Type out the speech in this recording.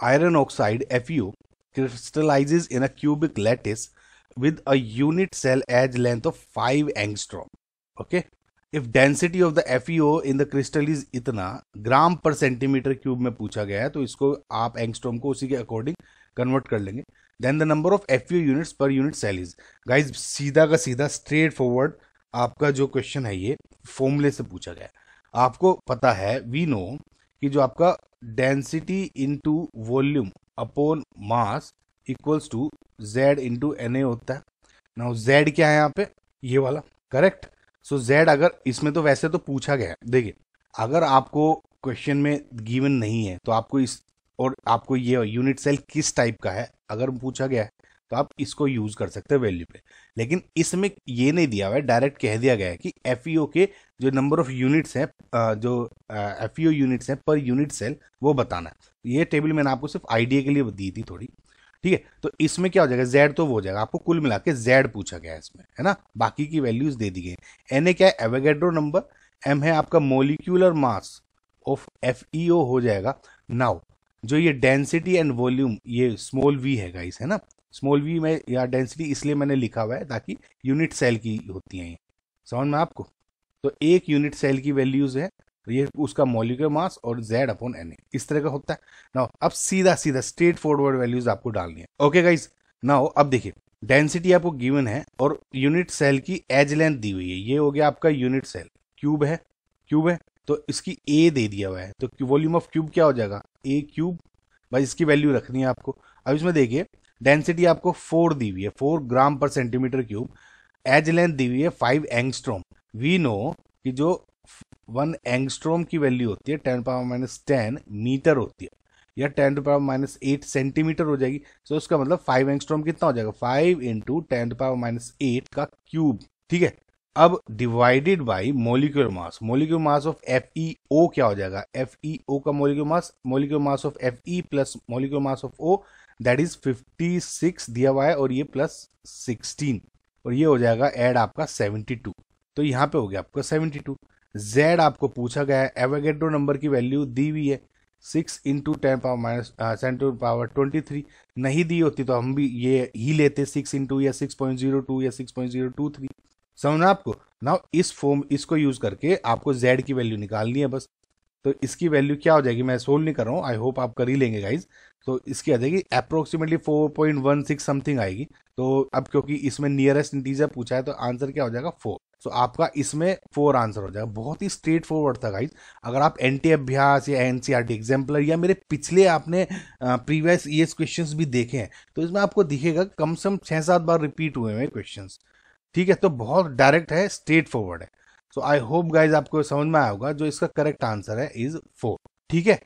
iron oxide Fe crystallizes in a cubic lattice with a unit cell edge length of 5 angstrom. Okay. If density of the FeO in the crystal is इतना ग्राम पर centimetre cube में पूछा गया है तो इसको आप angstrom को उसी के अकॉर्डिंग कन्वर्ट कर लेंगे then the number of F units पर यूनिट सेल इज गाइज सीधा का सीधा स्ट्रेट फॉरवर्ड आपका जो क्वेश्चन है ये फॉर्मूले से पूछा गया आपको पता है वी नो कि जो आपका density into volume upon mass equals to z into na होता है नाउ जेड क्या है यहाँ पे ये वाला करेक्ट सो जेड अगर इसमें तो वैसे तो पूछा गया है देखिए अगर आपको क्वेश्चन में गिवन नहीं है तो आपको इस और आपको ये यूनिट सेल किस टाइप का है अगर पूछा गया है तो आप इसको यूज कर सकते हैं वैल्यू पे लेकिन इसमें ये नहीं दिया हुआ है डायरेक्ट कह दिया गया है कि एफ e के जो नंबर ऑफ यूनिट्स हैं जो एफ यूनिट्स e हैं पर यूनिट सेल वो बताना है ये टेबल मैंने आपको सिर्फ आइडिया के लिए दी थी थोड़ी ठीक है तो इसमें क्या हो जाएगा जेड तो वो हो जाएगा आपको कुल मिला के जेड पूछा गया है इसमें है ना बाकी की वैल्यूज दे दी गई एन ए क्या है एवेगेड्रो नंबर एम है आपका मोलिक्यूलर मास ऑफ एफ हो जाएगा नाउ जो ये डेंसिटी एंड वॉल्यूम ये स्मॉल वी है गाइस है ना स्मॉल वी में या डेंसिटी इसलिए मैंने लिखा हुआ है ताकि यूनिट सेल की होती हैं समझ में आपको तो एक यूनिट सेल की वैल्यूज है तो ये उसका मॉलिकुलर मास और जेड अपॉन एन इस तरह का होता है ना अब सीधा सीधा स्ट्रेट फॉरवर्ड वैल्यूज आपको डालनी है ओके गाइज ना अब देखिए डेंसिटी आपको गिवन है और यूनिट सेल की एज लेंथ दी हुई है ये हो गया आपका यूनिट सेल क्यूब है क्यूब है तो इसकी ए दे दिया हुआ है तो वॉल्यूम ऑफ क्यूब क्या हो जाएगा ए क्यूब भाई इसकी वैल्यू रखनी है आपको अब इसमें देखिए डेंसिटी आपको फोर दी हुई है फोर ग्राम पर सेंटीमीटर क्यूब एज लेंथ दी हुई है फाइव एंगस्ट्रोम वी नो कि जो वन एंगस्ट्रोम की वैल्यू होती है ten power minus ten metre होती है या ten to power minus eight centimetre हो जाएगी सो so उसका मतलब फाइव एंगस्ट्रोम कितना हो जाएगा five into ten to power minus eight का क्यूब ठीक है अब divided by molecule mass molecular mass of F E O क्या हो जाएगा एफ ई ओ का molecular mass molecular mass of F E plus molecular mass of O that is 56 दिया हुआ है और ये प्लस 16 और ये हो जाएगा एड आपका 72 तो यहाँ पे हो गया आपका 72 जेड आपको पूछा गया है एवेगेटो नंबर की वैल्यू दी हुई है six into ten power minus seven to power twenty three नहीं दी होती तो हम भी ये ही लेते सिक्स इंटू या सिक्स पॉइंट जीरो टू या six point zero two three समझना आपको ना इस फॉर्म इसको यूज करके आपको जेड की वैल्यू निकालनी है बस तो इसकी वैल्यू क्या हो जाएगी मैं सोल्व नहीं कर रहा हूँ आई होप आप कर ही लेंगे गाइज तो इसकी आ जाएगी अप्रोक्सीमेटली 4.16 समथिंग आएगी तो अब क्योंकि इसमें नियरेस्ट इंटीजर पूछा है तो आंसर क्या हो जाएगा फोर सो so, आपका इसमें फोर आंसर हो जाएगा बहुत ही स्ट्रेट फॉरवर्ड था गाइज अगर आप एन टी अभ्यास या N C R T exemplar या मेरे पिछले आपने प्रीवियस ये क्वेश्चन भी देखे हैं तो इसमें आपको दिखेगा कम से कम छः सात बार रिपीट हुए हैं क्वेश्चन ठीक है तो बहुत डायरेक्ट है स्ट्रेट फॉरवर्ड है सो आई होप गाइज आपको समझ में आया होगा जो इसका करेक्ट आंसर है इज फोर ठीक है